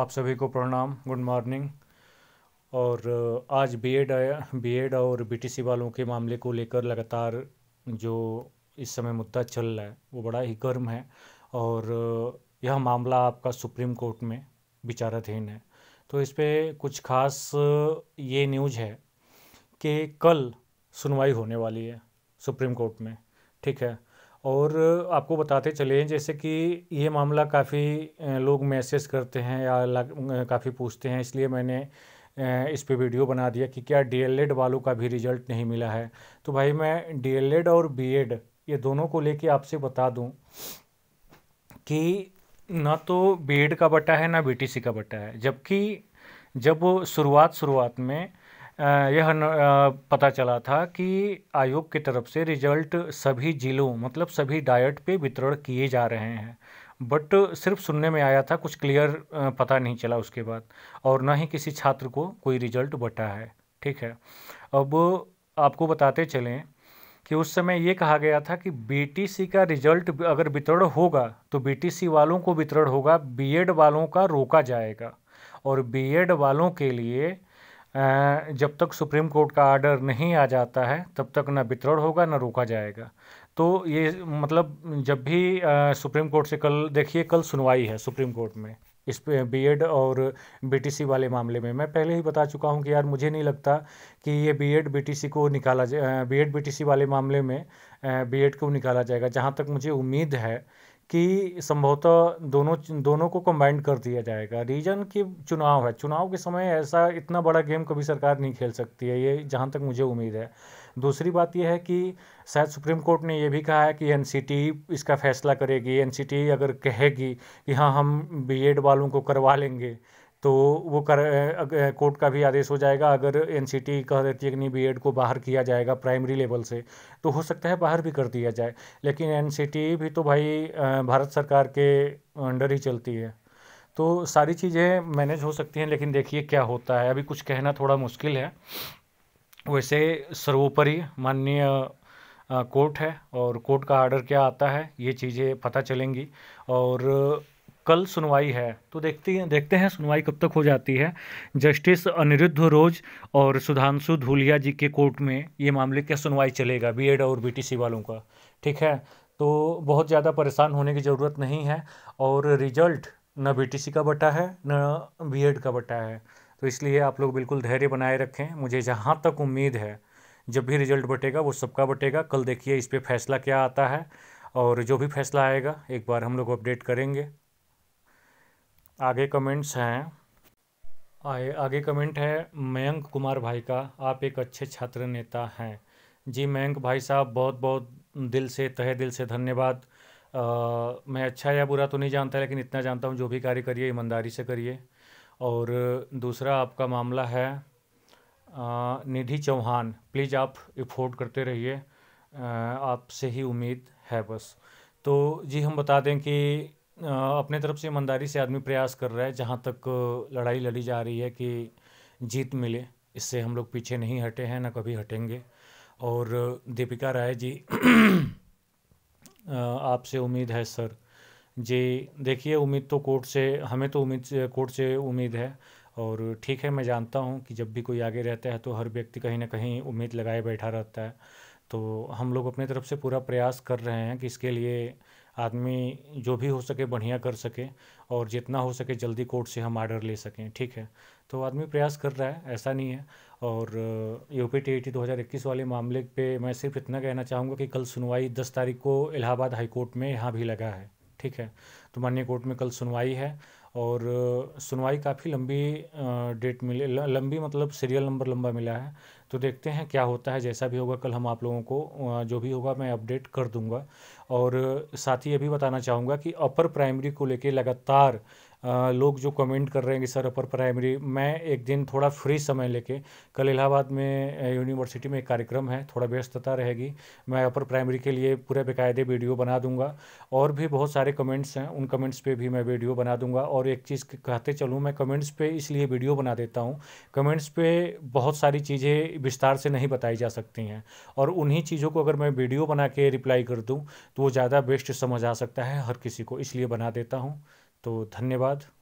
आप सभी को प्रणाम गुड मॉर्निंग और आज बीएड आया बीएड और बीटीसी वालों के मामले को लेकर लगातार जो इस समय मुद्दा चल रहा है वो बड़ा ही गर्म है और यह मामला आपका सुप्रीम कोर्ट में विचाराधीन है तो इस पर कुछ खास ये न्यूज है कि कल सुनवाई होने वाली है सुप्रीम कोर्ट में ठीक है और आपको बताते चले जैसे कि ये मामला काफ़ी लोग मैसेज करते हैं या काफ़ी पूछते हैं इसलिए मैंने इस पे वीडियो बना दिया कि क्या डी वालों का भी रिजल्ट नहीं मिला है तो भाई मैं डी और बी ये दोनों को लेके आपसे बता दूं कि ना तो बी का बटा है ना बी का बटा है जबकि जब शुरुआत शुरुआत में यह पता चला था कि आयोग की तरफ से रिजल्ट सभी जिलों मतलब सभी डायट पे वितरण किए जा रहे हैं बट सिर्फ सुनने में आया था कुछ क्लियर पता नहीं चला उसके बाद और ना ही किसी छात्र को कोई रिजल्ट बटा है ठीक है अब आपको बताते चलें कि उस समय ये कहा गया था कि बीटीसी का रिजल्ट अगर वितरण होगा तो बीटीसी वालों को वितरण होगा बीएड वालों का रोका जाएगा और बीएड वालों के लिए जब तक सुप्रीम कोर्ट का आर्डर नहीं आ जाता है तब तक ना वितरण होगा ना रोका जाएगा तो ये मतलब जब भी सुप्रीम कोर्ट से कल देखिए कल सुनवाई है सुप्रीम कोर्ट में इस पे एड और बीटीसी वाले मामले में मैं पहले ही बता चुका हूँ कि यार मुझे नहीं लगता कि ये बीएड बीटीसी को निकाला जाए बीएड बीटीसी वाले मामले में बीएड को निकाला जाएगा जहाँ तक मुझे उम्मीद है कि संभवतः दोनों दोनों को कंबाइंड कर दिया जाएगा रीजन कि चुनाव है चुनाव के समय ऐसा इतना बड़ा गेम कभी सरकार नहीं खेल सकती है ये जहाँ तक मुझे उम्मीद है दूसरी बात यह है कि शायद सुप्रीम कोर्ट ने यह भी कहा है कि एन इसका फैसला करेगी एन अगर कहेगी कि हाँ हम बी वालों को करवा लेंगे तो वो कर कोर्ट का भी आदेश हो जाएगा अगर एन कह देती है कि नहीं बी को बाहर किया जाएगा प्राइमरी लेवल से तो हो सकता है बाहर भी कर दिया जाए लेकिन एन भी तो भाई भारत सरकार के अंडर ही चलती है तो सारी चीज़ें मैनेज हो सकती हैं लेकिन देखिए क्या होता है अभी कुछ कहना थोड़ा मुश्किल है वैसे सर्वोपरि माननीय कोर्ट है और कोर्ट का आर्डर क्या आता है ये चीज़ें पता चलेंगी और कल सुनवाई है तो देखते हैं देखते हैं सुनवाई कब तक हो जाती है जस्टिस अनिरुद्ध रोज और सुधांशु धूलिया जी के कोर्ट में ये मामले का सुनवाई चलेगा बीएड और बीटीसी वालों का ठीक है तो बहुत ज़्यादा परेशान होने की ज़रूरत नहीं है और रिजल्ट न बीटीसी का बटा है न बीएड का बटा है तो इसलिए आप लोग बिल्कुल धैर्य बनाए रखें मुझे जहाँ तक उम्मीद है जब भी रिजल्ट बटेगा वो सबका बटेगा कल देखिए इस पर फैसला क्या आता है और जो भी फैसला आएगा एक बार हम लोग अपडेट करेंगे आगे कमेंट्स हैं आए आगे कमेंट है मयंक कुमार भाई का आप एक अच्छे छात्र नेता हैं जी मयंक भाई साहब बहुत बहुत दिल से तहे दिल से धन्यवाद मैं अच्छा या बुरा तो नहीं जानता लेकिन इतना जानता हूँ जो भी कार्य करिए ईमानदारी से करिए और दूसरा आपका मामला है निधि चौहान प्लीज़ आप इफोर्ड करते रहिए आपसे ही उम्मीद है बस तो जी हम बता दें कि अपने तरफ से ईमानदारी से आदमी प्रयास कर रहा है जहाँ तक लड़ाई लड़ी जा रही है कि जीत मिले इससे हम लोग पीछे नहीं हटे हैं ना कभी हटेंगे और दीपिका राय जी आपसे उम्मीद है सर जी देखिए उम्मीद तो कोर्ट से हमें तो उम्मीद से कोर्ट से उम्मीद है और ठीक है मैं जानता हूँ कि जब भी कोई आगे रहता है तो हर व्यक्ति कहीं ना कहीं उम्मीद लगाए बैठा रहता है तो हम लोग अपने तरफ से पूरा प्रयास कर रहे हैं कि इसके लिए आदमी जो भी हो सके बढ़िया कर सके और जितना हो सके जल्दी कोर्ट से हम आर्डर ले सकें ठीक है तो आदमी प्रयास कर रहा है ऐसा नहीं है और यू पी टी दो हज़ार इक्कीस वाले मामले पे मैं सिर्फ इतना कहना चाहूँगा कि कल सुनवाई दस तारीख को इलाहाबाद हाई कोर्ट में यहाँ भी लगा है ठीक है तो माननीय कोर्ट में कल सुनवाई है और सुनवाई काफ़ी लंबी डेट मिले लंबी मतलब सीरियल नंबर लंबा मिला है तो देखते हैं क्या होता है जैसा भी होगा कल हम आप लोगों को जो भी होगा मैं अपडेट कर दूंगा और साथ ही ये भी बताना चाहूँगा कि अपर प्राइमरी को लेके लगातार लोग जो कमेंट कर रहे हैं कि सर अपर प्राइमरी मैं एक दिन थोड़ा फ्री समय लेके कल इलाहाबाद में यूनिवर्सिटी में एक कार्यक्रम है थोड़ा व्यस्तता रहेगी मैं अपर प्राइमरी के लिए पूरे बेकायदे वीडियो बना दूंगा और भी बहुत सारे कमेंट्स हैं उन कमेंट्स पे भी मैं वीडियो बना दूंगा और और एक चीज़ कहते चलूँ मैं कमेंट्स पे इसलिए वीडियो बना देता हूँ कमेंट्स पे बहुत सारी चीज़ें विस्तार से नहीं बताई जा सकती हैं और उन्हीं चीज़ों को अगर मैं वीडियो बना के रिप्लाई कर दूँ तो वो ज़्यादा बेस्ट समझ आ सकता है हर किसी को इसलिए बना देता हूँ तो धन्यवाद